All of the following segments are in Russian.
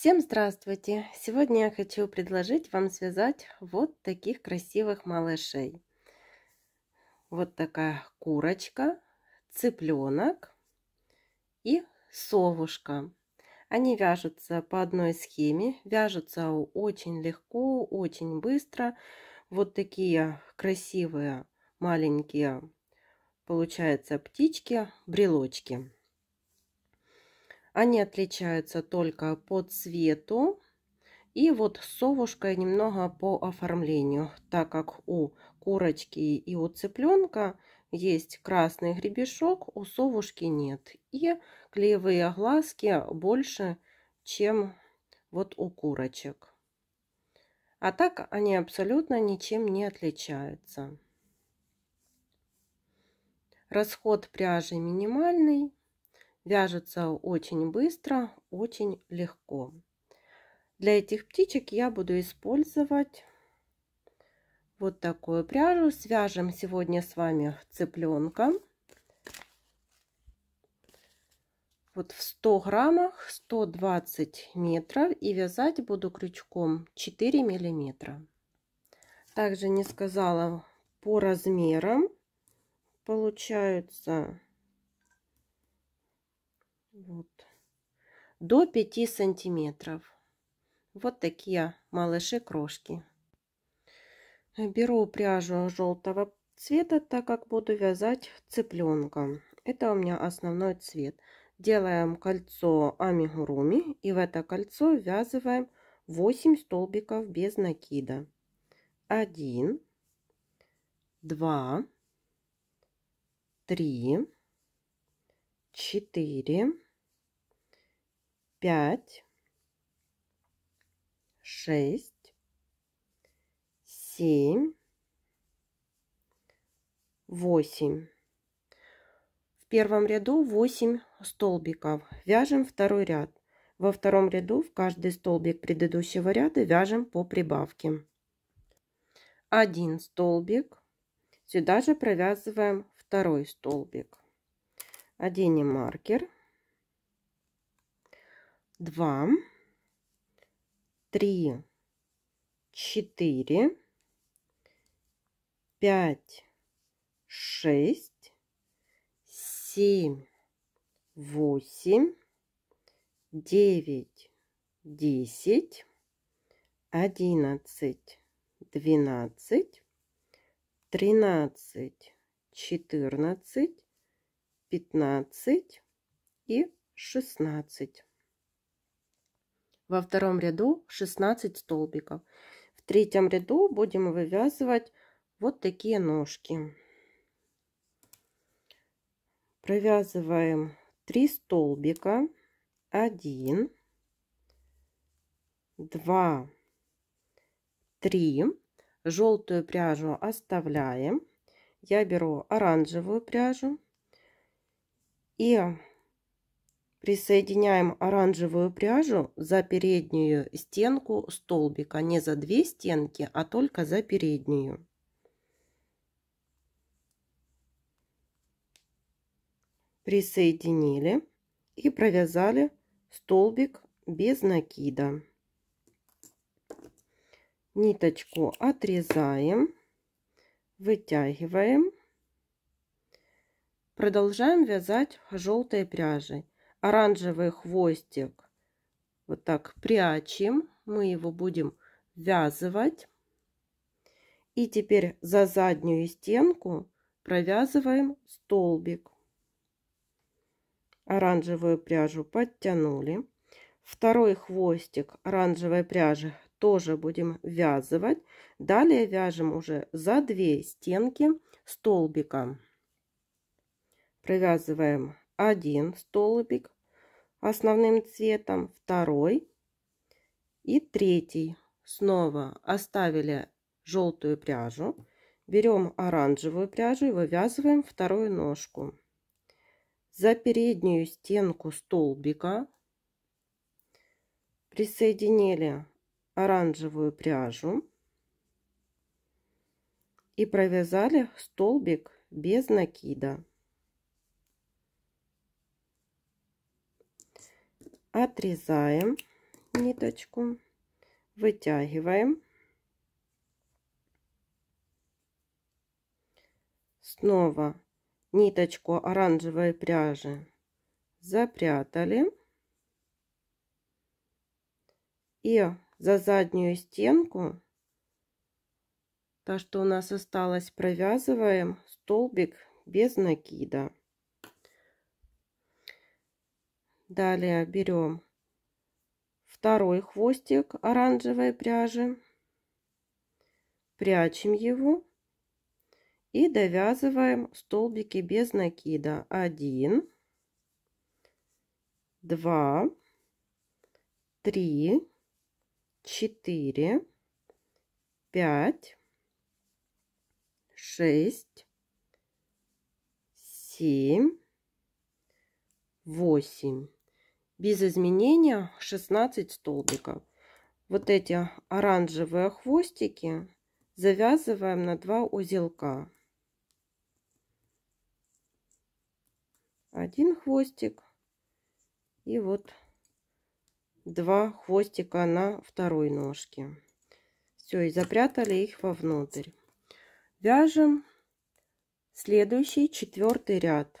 Всем здравствуйте! Сегодня я хочу предложить вам связать вот таких красивых малышей. Вот такая курочка, цыпленок и совушка. Они вяжутся по одной схеме, вяжутся очень легко, очень быстро. Вот такие красивые маленькие, получается, птички, брелочки. Они отличаются только по цвету и вот совушкой немного по оформлению, так как у курочки и у цыпленка есть красный гребешок, у совушки нет. И клеевые глазки больше, чем вот у курочек. А так они абсолютно ничем не отличаются. Расход пряжи минимальный. Вяжется очень быстро, очень легко. Для этих птичек я буду использовать вот такую пряжу. Свяжем сегодня с вами цыпленка. Вот в 100 граммах 120 метров и вязать буду крючком 4 миллиметра. Также не сказала по размерам. Получаются вот. До 5 сантиметров. Вот такие малыши-крошки. Беру пряжу желтого цвета, так как буду вязать цыпленка. Это у меня основной цвет. Делаем кольцо амигуруми и в это кольцо ввязываем 8 столбиков без накида. 1, 2, 3, 4, пять, шесть, семь, восемь. В первом ряду восемь столбиков. Вяжем второй ряд. Во втором ряду в каждый столбик предыдущего ряда вяжем по прибавке. Один столбик. Сюда же провязываем второй столбик. Оденем маркер два, три, четыре, пять, шесть, семь, восемь, девять, десять, одиннадцать, двенадцать, тринадцать, четырнадцать, пятнадцать и шестнадцать. Во втором ряду 16 столбиков. В третьем ряду будем вывязывать вот такие ножки. Провязываем 3 столбика. 1, 2, 3. Желтую пряжу оставляем. Я беру оранжевую пряжу и Присоединяем оранжевую пряжу за переднюю стенку столбика, не за две стенки, а только за переднюю. Присоединили и провязали столбик без накида. Ниточку отрезаем, вытягиваем. Продолжаем вязать желтой пряжей оранжевый хвостик вот так прячем. Мы его будем вязывать. И теперь за заднюю стенку провязываем столбик. Оранжевую пряжу подтянули. Второй хвостик оранжевой пряжи тоже будем вязывать. Далее вяжем уже за две стенки столбика. Провязываем один столбик, основным цветом, второй и третий. Снова оставили желтую пряжу, берем оранжевую пряжу и вывязываем вторую ножку. За переднюю стенку столбика присоединили оранжевую пряжу и провязали столбик без накида. отрезаем ниточку, вытягиваем, снова ниточку оранжевой пряжи запрятали и за заднюю стенку то, что у нас осталось провязываем столбик без накида Далее берем второй хвостик оранжевой пряжи, прячем его и довязываем столбики без накида. Один, два, три, четыре, пять, шесть, семь, восемь без изменения 16 столбиков. Вот эти оранжевые хвостики завязываем на два узелка. Один хвостик и вот два хвостика на второй ножке. Все, и запрятали их вовнутрь. Вяжем следующий четвертый ряд.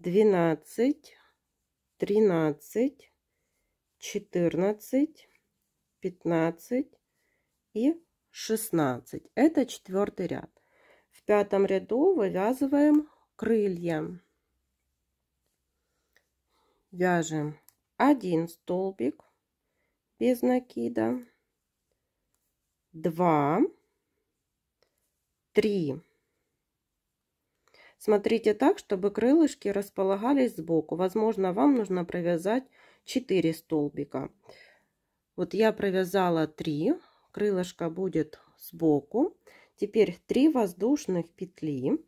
двенадцать, тринадцать, четырнадцать, пятнадцать и шестнадцать. Это четвертый ряд. В пятом ряду вывязываем крылья. Вяжем один столбик без накида, два, три Смотрите так, чтобы крылышки располагались сбоку. Возможно, вам нужно провязать 4 столбика. Вот я провязала 3, крылышко будет сбоку. Теперь 3 воздушных петли.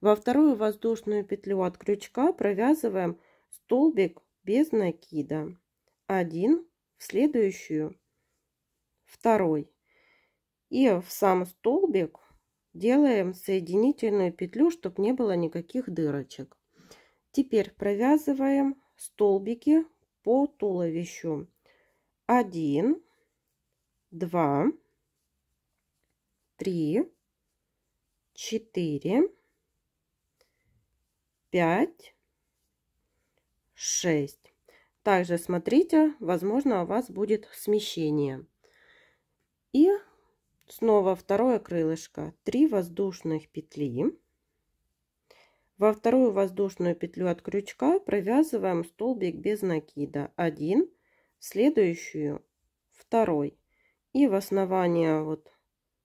Во вторую воздушную петлю от крючка провязываем столбик без накида. Один в следующую, второй. И в сам столбик делаем соединительную петлю, чтобы не было никаких дырочек. Теперь провязываем столбики по туловищу. 1, 2, 3, 4, 5, 6. Также смотрите, возможно, у вас будет смещение. И Снова второе крылышко. 3 воздушных петли. Во вторую воздушную петлю от крючка провязываем столбик без накида. 1, следующую второй. И в основание вот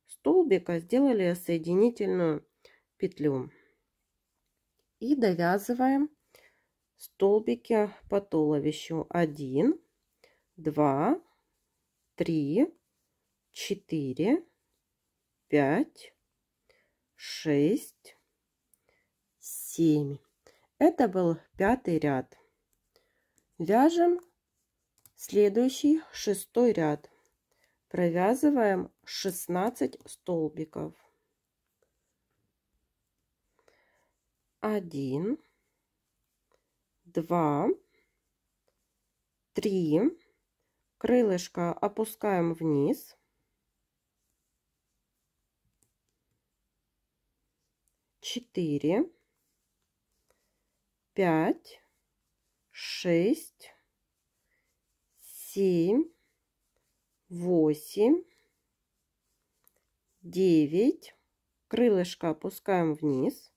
столбика сделали соединительную петлю. И довязываем столбики по туловищу. 1, 2, 3, 4, пять, шесть, семь. Это был пятый ряд. Вяжем следующий шестой ряд. Провязываем шестнадцать столбиков. Один, два, три. Крылышко опускаем вниз. четыре, пять, шесть, семь, восемь, девять. Крылышко опускаем вниз.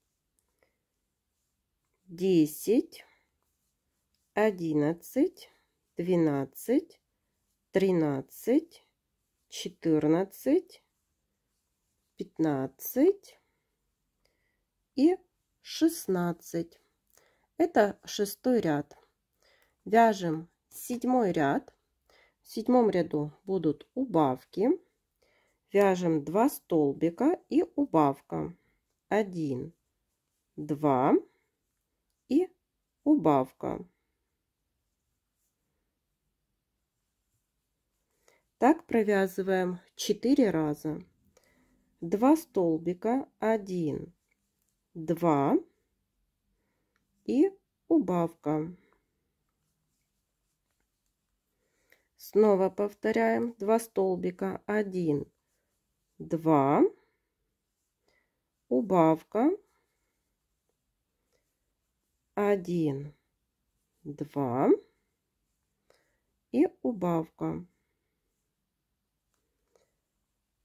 Десять, одиннадцать, двенадцать, тринадцать, четырнадцать, пятнадцать и 16. Это шестой ряд. Вяжем седьмой ряд. В седьмом ряду будут убавки. Вяжем 2 столбика и убавка. 1, 2 и убавка. Так провязываем 4 раза. 2 столбика, 1, 2 и убавка. Снова повторяем 2 столбика 1, 2, убавка 1, 2 и убавка.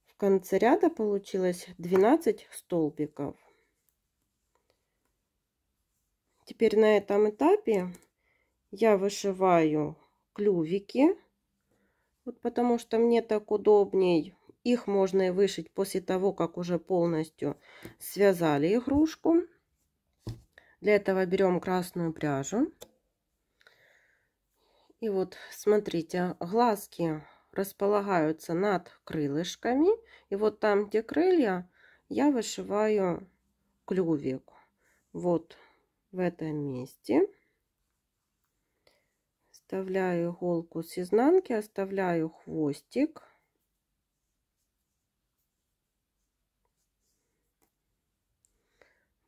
В конце ряда получилось 12 столбиков теперь на этом этапе я вышиваю клювики, вот потому что мне так удобней. Их можно и вышить после того, как уже полностью связали игрушку. Для этого берем красную пряжу. И вот, смотрите, глазки располагаются над крылышками. И вот там, где крылья, я вышиваю клювик. Вот в этом месте. Вставляю иголку с изнанки, оставляю хвостик.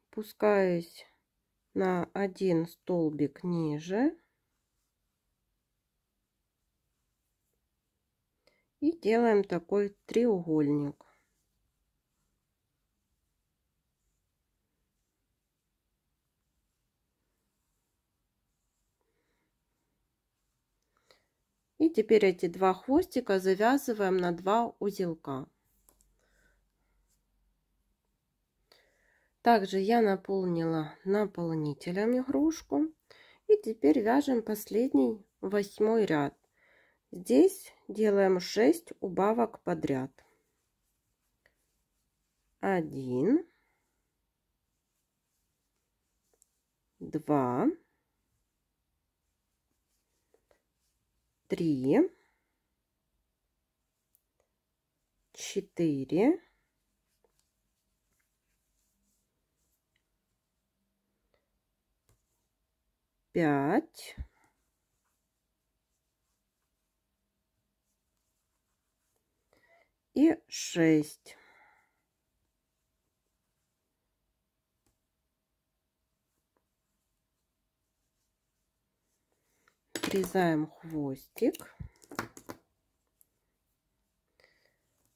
Пускаюсь на один столбик ниже. И делаем такой треугольник. И теперь эти два хвостика завязываем на два узелка. Также я наполнила наполнителем игрушку. И теперь вяжем последний восьмой ряд. Здесь делаем 6 убавок подряд. 1, 2, три, четыре, пять, и шесть. отрезаем хвостик.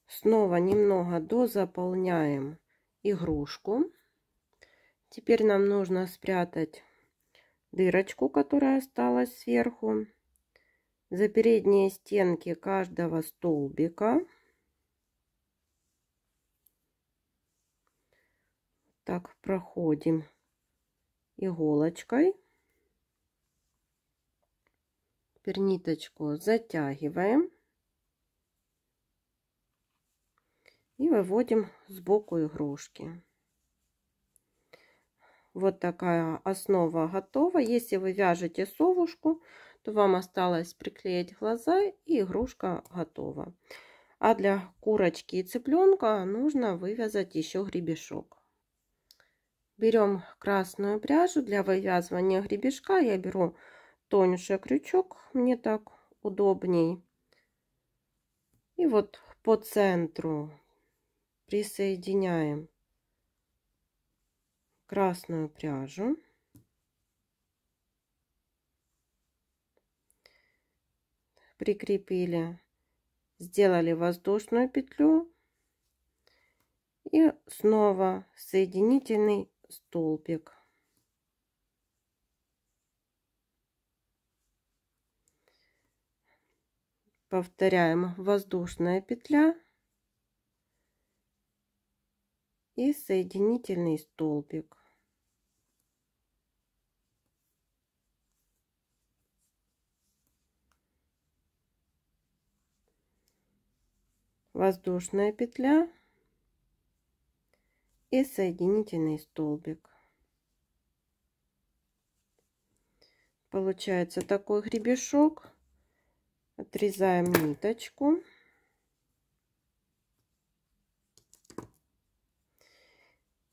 Снова немного до заполняем игрушку. Теперь нам нужно спрятать дырочку, которая осталась сверху, за передние стенки каждого столбика. Так проходим иголочкой. Теперь ниточку затягиваем и выводим сбоку игрушки. Вот такая основа готова. Если вы вяжете совушку, то вам осталось приклеить глаза и игрушка готова. А для курочки и цыпленка нужно вывязать еще гребешок. Берем красную пряжу для вывязывания гребешка. Я беру тоньше крючок, мне так удобней. И вот по центру присоединяем красную пряжу. Прикрепили, сделали воздушную петлю и снова соединительный столбик. повторяем воздушная петля и соединительный столбик воздушная петля и соединительный столбик получается такой гребешок отрезаем ниточку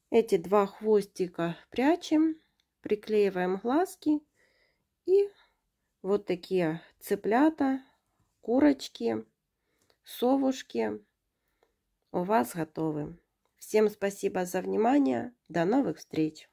эти два хвостика прячем приклеиваем глазки и вот такие цыплята курочки совушки у вас готовы всем спасибо за внимание до новых встреч